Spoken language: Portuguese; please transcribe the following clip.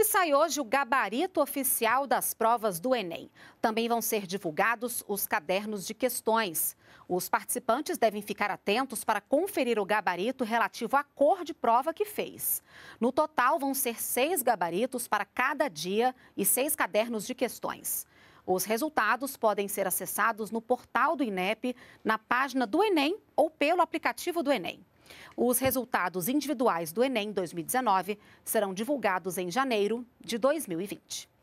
E sai hoje o gabarito oficial das provas do Enem. Também vão ser divulgados os cadernos de questões. Os participantes devem ficar atentos para conferir o gabarito relativo à cor de prova que fez. No total, vão ser seis gabaritos para cada dia e seis cadernos de questões. Os resultados podem ser acessados no portal do INEP, na página do Enem ou pelo aplicativo do Enem. Os resultados individuais do Enem 2019 serão divulgados em janeiro de 2020.